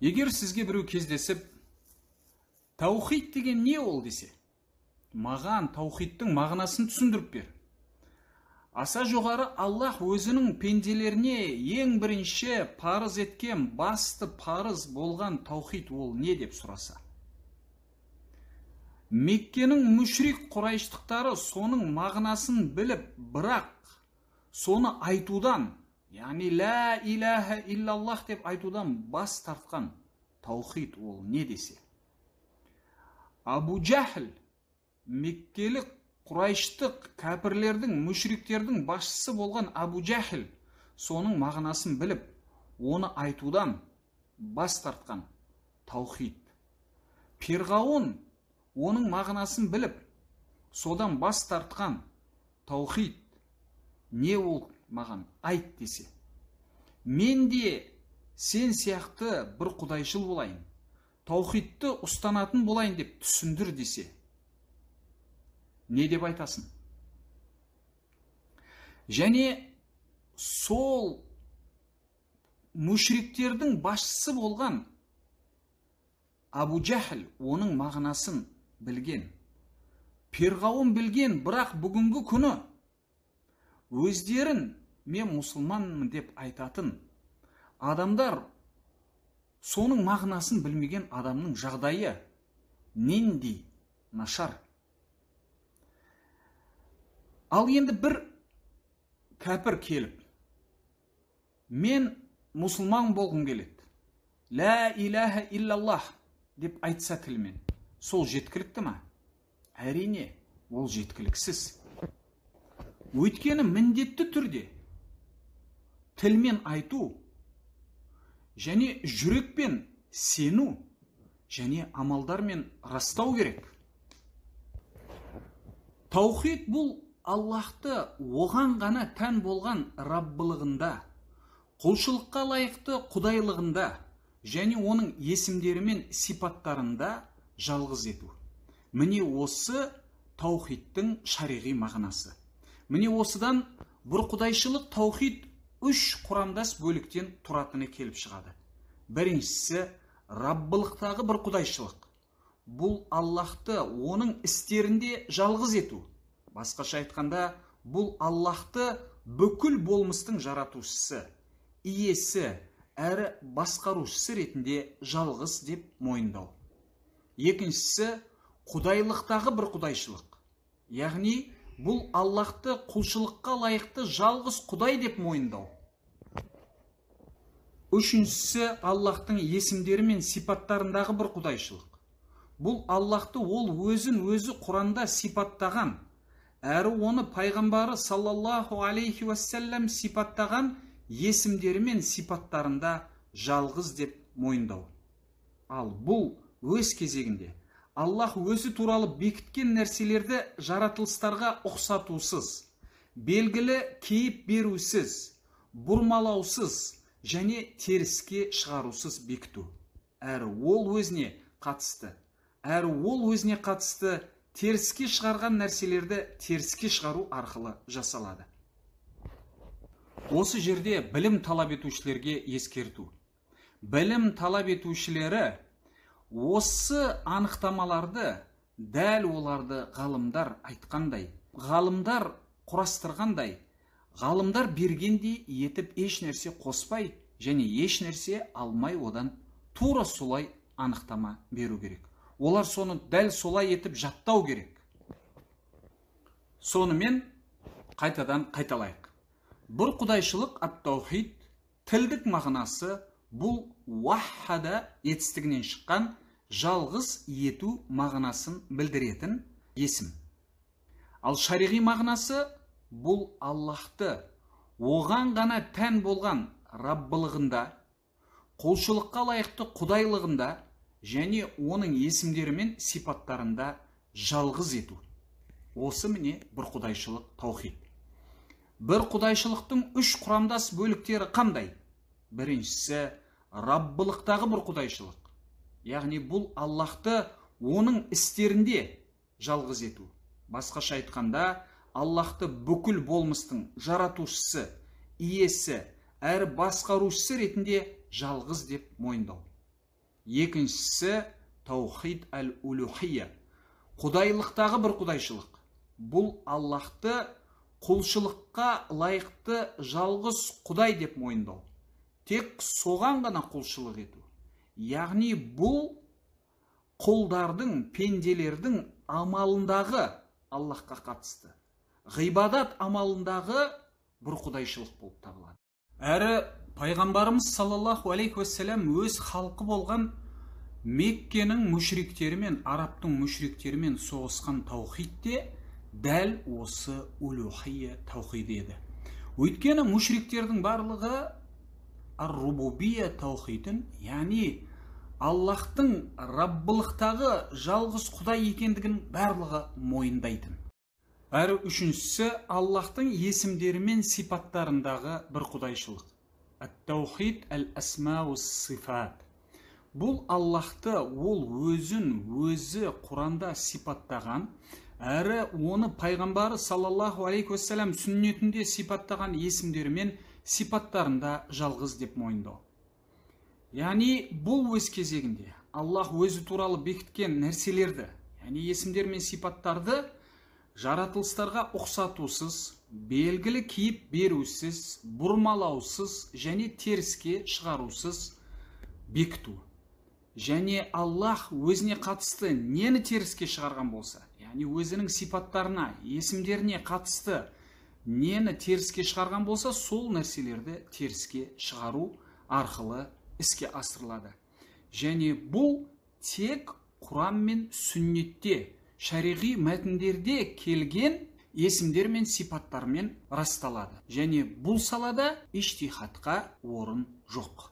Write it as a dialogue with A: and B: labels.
A: егер сізге біреу кездесіп таухид деген не ол десе маған таухидтың мағынасын түсіндіріп бер аса жоғары аллах өзінің пенделеріне ең бірінші парыз еткен басты парыз болған таухид ол не деп сұраса меккенің мүшрик құрайыштықтары соның мағынасын біліп бірақ соны айтудан яғни лә иләһә иллаллах деп айтудан бас тартқан таухид ол не десе абу жәһл меккелік құрайштық кәпірлердің мүшриктердің басшысы болған абу жәһл соның мағынасын біліп оны айтудан бас тартқан таухид перғауын оның мағынасын біліп содан бас тартқан таухид не ол маған айт десе мен де сен сияқты бір құдайшыл болайын таухидты ұстанатын болайын деп түсіндір десе не деп айтасың және сол мүшриктердің басшысы болған абу жәхіл оның мағынасын білген перғауын білген бірақ бүгінгі күні өздерін мен мұсылманмын деп айтатын адамдар соның мағынасын білмеген адамның жағдайы нендей нашар ал енді бір кәпір келіп мен мұсылман болғым келеді лә иляха иллаллах деп айтса тілмен сол жеткілікті ма әрине ол жеткіліксіз өйткені міндетті түрде тілмен айту және жүрекпен сену және амалдармен растау керек таухид бұл Аллахты оған ғана тән болған раббылығында құлшылыққа лайықты құдайлығында және оның есімдері мен сипаттарында жалғыз ету міне осы таухидтың шариғи мағынасы міне осыдан бір құдайшылық таухид үш құрамдас бөліктен тұратыны келіп шығады біріншісі раббылықтағы бір құдайшылық бұл аллаһты оның істерінде жалғыз ету басқаша айтқанда бұл аллахты бүкіл болмыстың жаратушысы иесі әрі басқарушысы ретінде жалғыз деп мойындау екіншісі құдайлықтағы бір құдайшылық яғни бұл аллахты құлшылыққа лайықты жалғыз құдай деп мойындау үшіншісі аллахтың есімдері мен сипаттарындағы бір құдайшылық бұл аллахты ол өзін өзі құранда сипаттаған әрі оны пайғамбары саллаллаху алейхи уассалям сипаттаған есімдері мен сипаттарында жалғыз деп мойындау ал бұл өз кезегінде аллах өзі туралы бекіткен нәрселерді жаратылыстарға ұқсатусыз белгілі кейіп берусіз бұрмалаусыз және теріске шығарусыз бекіту әрі ол өзіне қатысты әрі ол өзіне қатысты теріске шығарған нәрселерді теріске шығару арқылы жасалады осы жерде білім талап етушілерге ескерту білім талап етушілері осы анықтамаларды дәл оларды ғалымдар айтқандай ғалымдар құрастырғандай ғалымдар бергендей етіп еш нәрсе қоспай және еш нәрсе алмай одан тура солай анықтама беру керек олар соны дәл солай етіп жаттау керек сонымен қайтадан қайталайық бір құдайшылық ат тілдік мағынасы бұл уаххада етістігінен шыққан жалғыз ету мағынасын білдіретін есім ал шариғи мағынасы бұл аллахты оған ғана тән болған раббылығында құлшылыққа лайықты құдайлығында және оның есімдері мен сипаттарында жалғыз ету осы міне бір құдайшылық таухид бір құдайшылықтың үш құрамдас бөліктері қандай біріншісі раббылықтағы бір құдайшылық яғни бұл аллахты оның істерінде жалғыз ету басқаша айтқанда аллахты бүкіл болмыстың жаратушысы иесі әрі басқарушысы ретінде жалғыз деп мойындау екіншісі таухид әл улухия құдайлықтағы бір құдайшылық бұл аллахты құлшылыққа лайықты жалғыз құдай деп мойындау тек соған ғана құлшылық ету яғни бұл құлдардың пенделердің амалындағы аллахқа қатысты ғибадат амалындағы бір құдайшылық болып табылады әрі пайғамбарымыз саллаллаху алейхи уассалам өз халқы болған меккенің мүшриктері арабтың мүшриктерімен соғысқан таухид дәл осы улухия таухиді еді өйткені мүшриктердің барлығы ар-рубубия таухитын яғни аллахтың раббылықтағы жалғыз құдай екендігін барлығы мойындайтын әрі үшіншісі аллахтың есімдері мен сипаттарындағы бір құдайшылық ат таухид әл әсмау сифат бұл аллахты ол өзін өзі құранда сипаттаған әрі оны пайғамбары саллаллаху алейхи уассалам сүннетінде сипаттаған есімдермен сипаттарында жалғыз деп мойындау яғни бұл өз кезегінде аллах өзі туралы бекіткен нәрселерді яғни есімдер мен сипаттарды жаратылыстарға ұқсатусыз белгілі киіп берусіз бұрмалаусыз және теріске шығарусыз бекіту және аллах өзіне қатысты нені теріске шығарған болса яғни өзінің сипаттарына есімдеріне қатысты нені теріске шығарған болса сол нәрселерді теріске шығару арқылы іске асырылады және бұл тек құран мен сүннетте шариғи мәтіндерде келген есімдер мен сипаттармен расталады және бұл салада иштихатқа орын жоқ